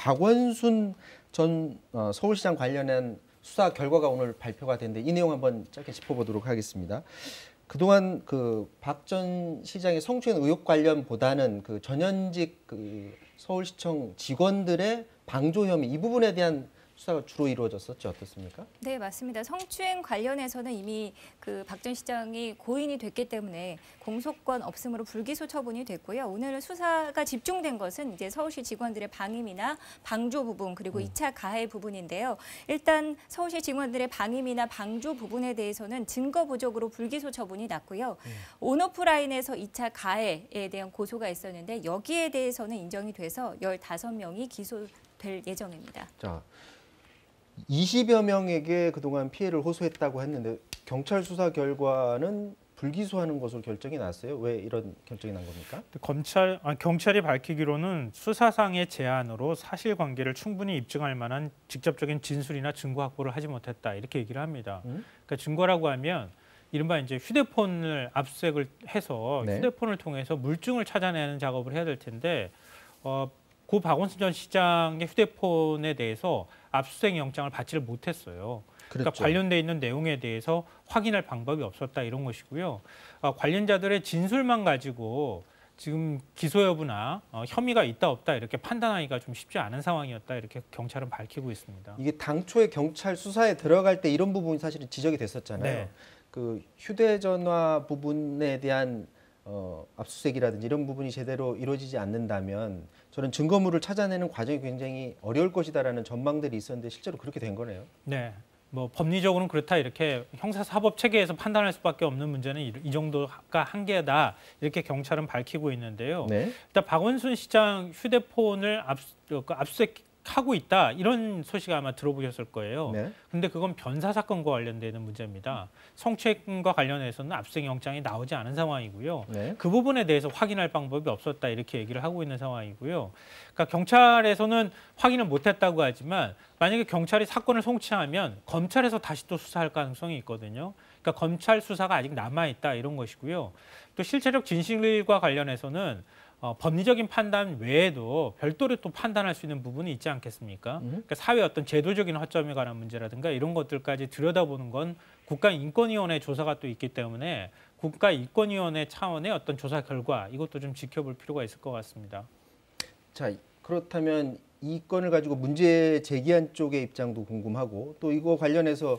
박원순 전 어, 서울시장 관련한 수사 결과가 오늘 발표가 되는데 이 내용 한번 짧게 짚어보도록 하겠습니다. 그동안 그 박 전 시장의 성추행 의혹 관련보다는 그 전현직 그 서울시청 직원들의 방조 혐의 이 부분에 대한 수사가 주로 이루어졌었죠. 어떻습니까? 네, 맞습니다. 성추행 관련해서는 이미 그 박 전 시장이 고인이 됐기 때문에 공소권 없음으로 불기소 처분이 됐고요. 오늘 은 수사가 집중된 것은 이제 서울시 직원들의 방임이나 방조 부분 그리고 음. 2차 가해 부분인데요. 일단 서울시 직원들의 방임이나 방조 부분에 대해서는 증거 부족으로 불기소 처분이 났고요. 음. 온오프라인에서 2차 가해에 대한 고소가 있었는데 여기에 대해서는 인정이 돼서 15명이 기소될 예정입니다. 자, 20여 명에게 그동안 피해를 호소했다고 했는데 경찰 수사 결과는 불기소하는 것으로 결정이 났어요. 왜 이런 결정이 난 겁니까? 검찰 아, 경찰이 밝히기로는 수사상의 제한으로 사실관계를 충분히 입증할 만한 직접적인 진술이나 증거 확보를 하지 못했다 이렇게 얘기를 합니다. 음? 그러니까 증거라고 하면 이른바 이제 휴대폰을 압색을 해서 네. 휴대폰을 통해서 물증을 찾아내는 작업을 해야 될 텐데 어, 고 박원순 전 시장의 휴대폰에 대해서 압수수색 영장을 받지를 못했어요. 그러니까 관련돼 있는 내용에 대해서 확인할 방법이 없었다 이런 것이고요. 아, 관련자들의 진술만 가지고 지금 기소 여부나 어, 혐의가 있다 없다 이렇게 판단하기가 좀 쉽지 않은 상황이었다 이렇게 경찰은 밝히고 있습니다. 이게 당초에 경찰 수사에 들어갈 때 이런 부분이 사실 지적이 됐었잖아요. 네. 그 휴대전화 부분에 대한 어, 압수수색이라든지 이런 부분이 제대로 이루어지지 않는다면 저는 증거물을 찾아내는 과정이 굉장히 어려울 것이다라는 전망들이 있었는데 실제로 그렇게 된 거네요. 네. 뭐 법리적으로는 그렇다 이렇게 형사사법 체계에서 판단할 수밖에 없는 문제는 이 정도가 한계다 이렇게 경찰은 밝히고 있는데요. 네. 일단 박원순 시장 휴대폰을 압, 수그 압수색 하고 있다 이런 소식 아마 들어보셨을 거예요. 네. 근데 그건 변사 사건과 관련되는 문제입니다. 성추행과 관련해서는 압수 영장이 나오지 않은 상황이고요. 네. 그 부분에 대해서 확인할 방법이 없었다 이렇게 얘기를 하고 있는 상황이고요. 그러니까 경찰에서는 확인을 못했다고 하지만 만약에 경찰이 사건을 송치하면 검찰에서 다시 또 수사할 가능성이 있거든요. 그러니까 검찰 수사가 아직 남아 있다 이런 것이고요. 또 실체적 진실과 관련해서는 어, 법리적인 판단 외에도 별도로 또 판단할 수 있는 부분이 있지 않겠습니까? 음. 그러니까 사회 어떤 제도적인 허점에 관한 문제라든가 이런 것들까지 들여다보는 건 국가인권위원회 조사가 또 있기 때문에 국가인권위원회 차원의 어떤 조사 결과 이것도 좀 지켜볼 필요가 있을 것 같습니다. 자 그렇다면 이 건을 가지고 문제 제기한 쪽의 입장도 궁금하고 또 이거 관련해서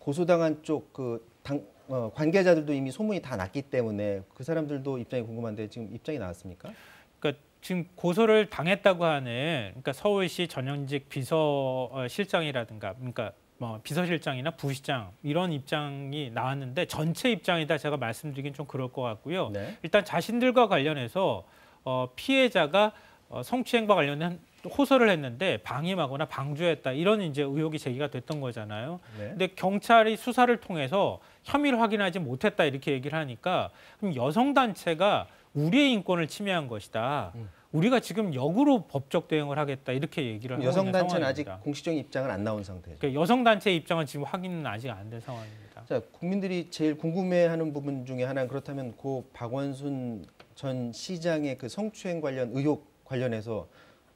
고소당한 쪽 그 당, 어, 관계자들도 이미 소문이 다 났기 때문에 그 사람들도 입장이 궁금한데 지금 입장이 나왔습니까? 그러니까 지금 고소를 당했다고 하는 그러니까 서울시 전현직 비서실장이라든가 어, 그러니까 뭐 비서실장이나 부시장 이런 입장이 나왔는데 전체 입장이다 제가 말씀드리긴 좀 그럴 것 같고요. 네. 일단 자신들과 관련해서 어, 피해자가 어, 성추행과 관련된 호소를 했는데 방임하거나 방조했다 이런 이제 의혹이 제기가 됐던 거잖아요. 네. 근데 경찰이 수사를 통해서 혐의를 확인하지 못했다 이렇게 얘기를 하니까 그럼 여성 단체가 우리의 인권을 침해한 것이다. 음. 우리가 지금 역으로 법적 대응을 하겠다 이렇게 얘기를 하고 여성 단체는 아직 공식적인 입장은 안 나온 상태죠. 그러니까 여성 단체의 입장은 지금 확인은 아직 안 된 상황입니다. 자, 국민들이 제일 궁금해하는 부분 중에 하나는 그렇다면 고 박원순 전 시장의 그 성추행 관련 의혹 관련해서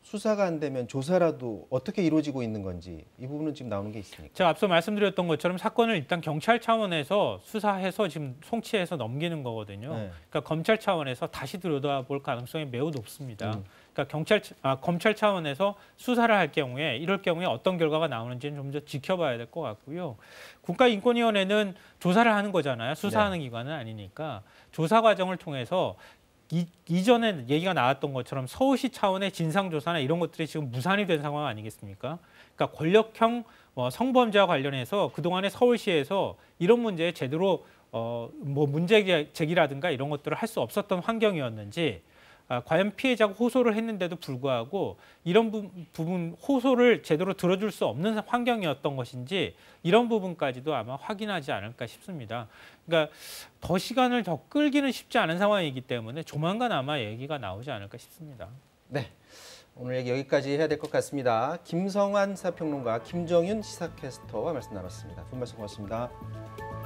수사가 안 되면 조사라도 어떻게 이루어지고 있는 건지 이 부분은 지금 나오는 게 있습니까? 제가 앞서 말씀드렸던 것처럼 사건을 일단 경찰 차원에서 수사해서 지금 송치해서 넘기는 거거든요. 네. 그러니까 검찰 차원에서 다시 들여다볼 가능성이 매우 높습니다. 음. 그러니까 경찰 아, 검찰 차원에서 수사를 할 경우에 이럴 경우에 어떤 결과가 나오는지는 좀 더 지켜봐야 될 것 같고요. 국가인권위원회는 조사를 하는 거잖아요. 수사하는 네. 기관은 아니니까 조사 과정을 통해서 이, 이전에 얘기가 나왔던 것처럼 서울시 차원의 진상조사나 이런 것들이 지금 무산이 된 상황 아니겠습니까? 그러니까 권력형 어, 성범죄와 관련해서 그동안에 서울시에서 이런 문제에 제대로 어, 뭐 문제 제기라든가 이런 것들을 할 수 없었던 환경이었는지 아, 과연 피해자가 호소를 했는데도 불구하고 이런 부, 부분 호소를 제대로 들어줄 수 없는 환경이었던 것인지 이런 부분까지도 아마 확인하지 않을까 싶습니다. 그러니까 더 시간을 더 끌기는 쉽지 않은 상황이기 때문에 조만간 아마 얘기가 나오지 않을까 싶습니다. 네. 오늘 얘기 여기까지 해야 될 것 같습니다. 김성환 사평론가, 김정윤 시사캐스터와 말씀 나눴습니다. 두 말씀 고맙습니다.